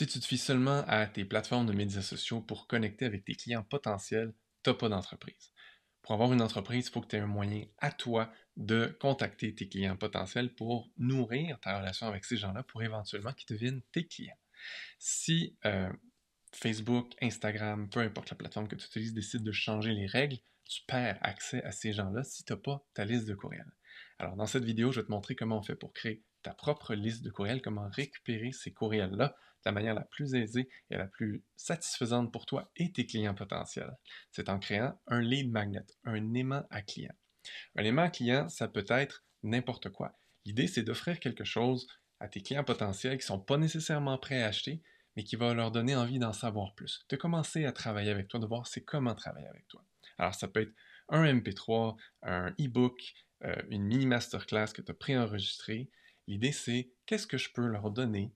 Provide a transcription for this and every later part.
Si tu te fies seulement à tes plateformes de médias sociaux pour connecter avec tes clients potentiels, tu n'as pas d'entreprise. Pour avoir une entreprise, il faut que tu aies un moyen à toi de contacter tes clients potentiels pour nourrir ta relation avec ces gens-là pour éventuellement qu'ils deviennent tes clients. Si euh, Facebook, Instagram, peu importe la plateforme que tu utilises, décide de changer les règles, tu perds accès à ces gens-là si tu n'as pas ta liste de courriels. Alors, dans cette vidéo, je vais te montrer comment on fait pour créer ta propre liste de courriels, comment récupérer ces courriels-là de la manière la plus aisée et la plus satisfaisante pour toi et tes clients potentiels. C'est en créant un lead magnet, un aimant à client. Un aimant à client, ça peut être n'importe quoi. L'idée, c'est d'offrir quelque chose à tes clients potentiels qui ne sont pas nécessairement prêts à acheter, mais qui va leur donner envie d'en savoir plus, de commencer à travailler avec toi, de voir c'est comment travailler avec toi. Alors, ça peut être un MP3, un e-book, euh, une mini masterclass que tu as préenregistrée, L'idée, c'est qu'est-ce que je peux leur donner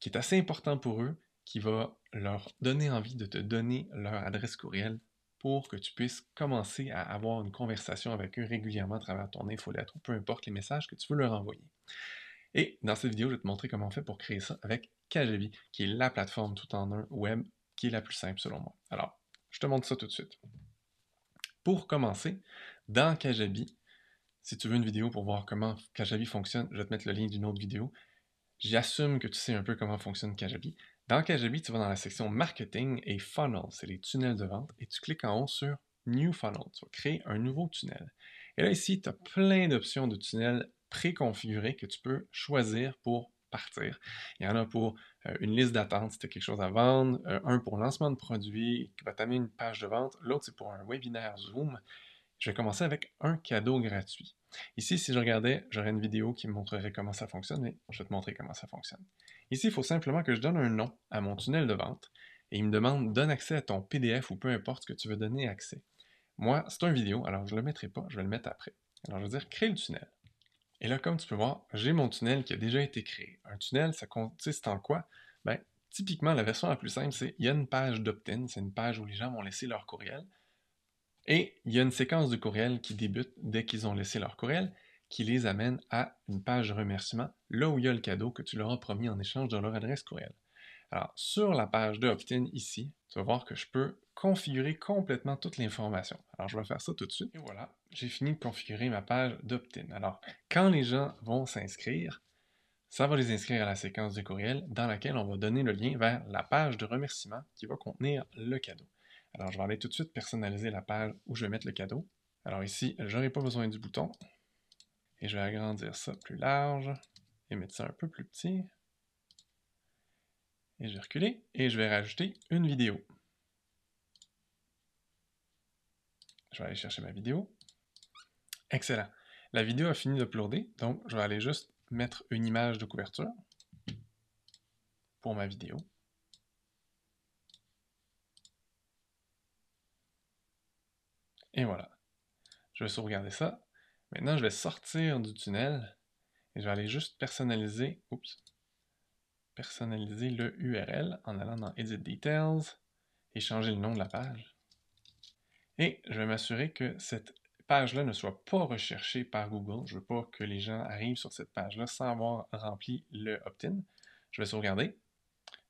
qui est assez important pour eux, qui va leur donner envie de te donner leur adresse courriel pour que tu puisses commencer à avoir une conversation avec eux régulièrement à travers ton infolettre ou peu importe les messages que tu veux leur envoyer. Et dans cette vidéo, je vais te montrer comment on fait pour créer ça avec Kajabi, qui est la plateforme tout en un web qui est la plus simple selon moi. Alors, je te montre ça tout de suite. Pour commencer, dans Kajabi, si tu veux une vidéo pour voir comment Kajabi fonctionne, je vais te mettre le lien d'une autre vidéo. J'assume que tu sais un peu comment fonctionne Kajabi. Dans Kajabi, tu vas dans la section marketing et Funnels, c'est les tunnels de vente, et tu cliques en haut sur New Funnel. Tu vas créer un nouveau tunnel. Et là, ici, tu as plein d'options de tunnels préconfigurés que tu peux choisir pour partir. Il y en a pour euh, une liste d'attente si tu as quelque chose à vendre, euh, un pour lancement de produit qui va t'amener une page de vente, l'autre c'est pour un webinaire Zoom, je vais commencer avec un cadeau gratuit. Ici, si je regardais, j'aurais une vidéo qui me montrerait comment ça fonctionne, mais je vais te montrer comment ça fonctionne. Ici, il faut simplement que je donne un nom à mon tunnel de vente et il me demande donne accès à ton PDF ou peu importe ce que tu veux donner accès. Moi, c'est un vidéo, alors je ne le mettrai pas, je vais le mettre après. Alors je vais dire Crée le tunnel. Et là, comme tu peux voir, j'ai mon tunnel qui a déjà été créé. Un tunnel, ça consiste en quoi? Ben, typiquement, la version la plus simple, c'est il y a une page d'opt-in, c'est une page où les gens vont laisser leur courriel. Et il y a une séquence de courriel qui débute dès qu'ils ont laissé leur courriel, qui les amène à une page de remerciement, là où il y a le cadeau que tu leur as promis en échange de leur adresse courriel. Alors, sur la page de in ici, tu vas voir que je peux configurer complètement toute l'information. Alors, je vais faire ça tout de suite. Et voilà, j'ai fini de configurer ma page d'opt-in. Alors, quand les gens vont s'inscrire, ça va les inscrire à la séquence de courriel dans laquelle on va donner le lien vers la page de remerciement qui va contenir le cadeau. Alors, je vais aller tout de suite personnaliser la page où je vais mettre le cadeau. Alors ici, n'aurai pas besoin du bouton. Et je vais agrandir ça plus large et mettre ça un peu plus petit. Et je vais reculer et je vais rajouter une vidéo. Je vais aller chercher ma vidéo. Excellent. La vidéo a fini de d'uploader, donc je vais aller juste mettre une image de couverture pour ma vidéo. Et voilà. Je vais sauvegarder ça. Maintenant, je vais sortir du tunnel et je vais aller juste personnaliser, oups, personnaliser le URL en allant dans Edit Details et changer le nom de la page. Et je vais m'assurer que cette page-là ne soit pas recherchée par Google. Je ne veux pas que les gens arrivent sur cette page-là sans avoir rempli le opt-in. Je vais sauvegarder.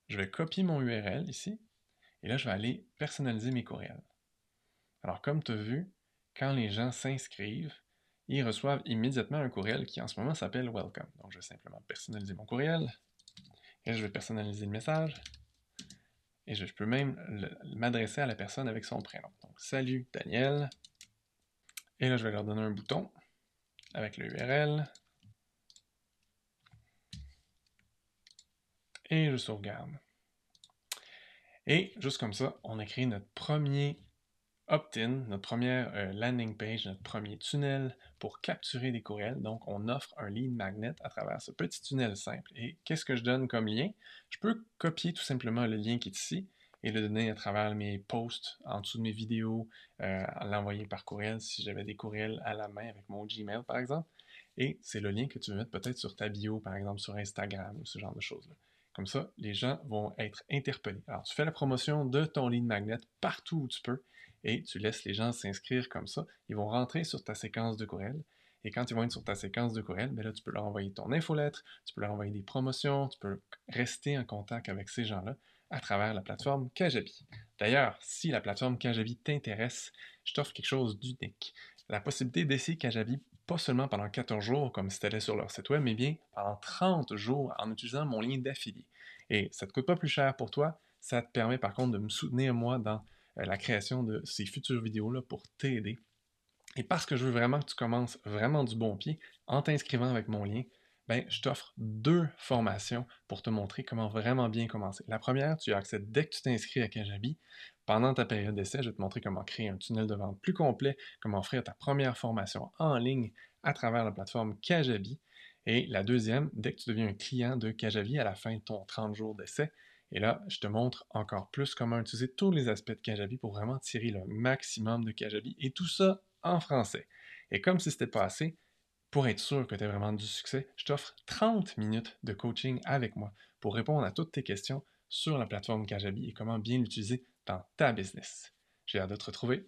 Je vais copier mon URL ici. Et là, je vais aller personnaliser mes courriels. Alors, comme tu as vu, quand les gens s'inscrivent, ils reçoivent immédiatement un courriel qui en ce moment s'appelle Welcome. Donc, je vais simplement personnaliser mon courriel. Et je vais personnaliser le message. Et je, peux même m'adresser à la personne avec son prénom. Donc, salut Daniel. Et là, je vais leur donner un bouton avec le URL. Et je sauvegarde. Et juste comme ça, on a créé notre premier opt-in, notre première euh, landing page, notre premier tunnel pour capturer des courriels. Donc, on offre un lead magnet à travers ce petit tunnel simple. Et qu'est-ce que je donne comme lien? Je peux copier tout simplement le lien qui est ici et le donner à travers mes posts, en dessous de mes vidéos, euh, l'envoyer par courriel si j'avais des courriels à la main avec mon Gmail, par exemple. Et c'est le lien que tu veux mettre peut-être sur ta bio, par exemple sur Instagram ou ce genre de choses-là. Comme ça, les gens vont être interpellés. Alors, tu fais la promotion de ton lead magnet partout où tu peux et tu laisses les gens s'inscrire comme ça. Ils vont rentrer sur ta séquence de courriel. Et quand ils vont être sur ta séquence de courriel, ben là, tu peux leur envoyer ton infolettre, tu peux leur envoyer des promotions, tu peux rester en contact avec ces gens-là à travers la plateforme Kajabi. D'ailleurs, si la plateforme Kajabi t'intéresse, je t'offre quelque chose d'unique. La possibilité d'essayer Kajabi pas seulement pendant 14 jours comme si tu allais sur leur site web, mais bien pendant 30 jours en utilisant mon lien d'affilié. Et ça ne te coûte pas plus cher pour toi, ça te permet par contre de me soutenir moi dans euh, la création de ces futures vidéos-là pour t'aider. Et parce que je veux vraiment que tu commences vraiment du bon pied en t'inscrivant avec mon lien, ben, je t'offre deux formations pour te montrer comment vraiment bien commencer. La première, tu as accès dès que tu t'inscris à Kajabi. Pendant ta période d'essai, je vais te montrer comment créer un tunnel de vente plus complet, comment offrir ta première formation en ligne à travers la plateforme Kajabi. Et la deuxième, dès que tu deviens un client de Kajabi à la fin de ton 30 jours d'essai, et là, je te montre encore plus comment utiliser tous les aspects de Kajabi pour vraiment tirer le maximum de Kajabi et tout ça en français. Et comme si c'était pas assez, pour être sûr que tu as vraiment du succès, je t'offre 30 minutes de coaching avec moi pour répondre à toutes tes questions sur la plateforme Kajabi et comment bien l'utiliser dans ta business. J'ai hâte de te retrouver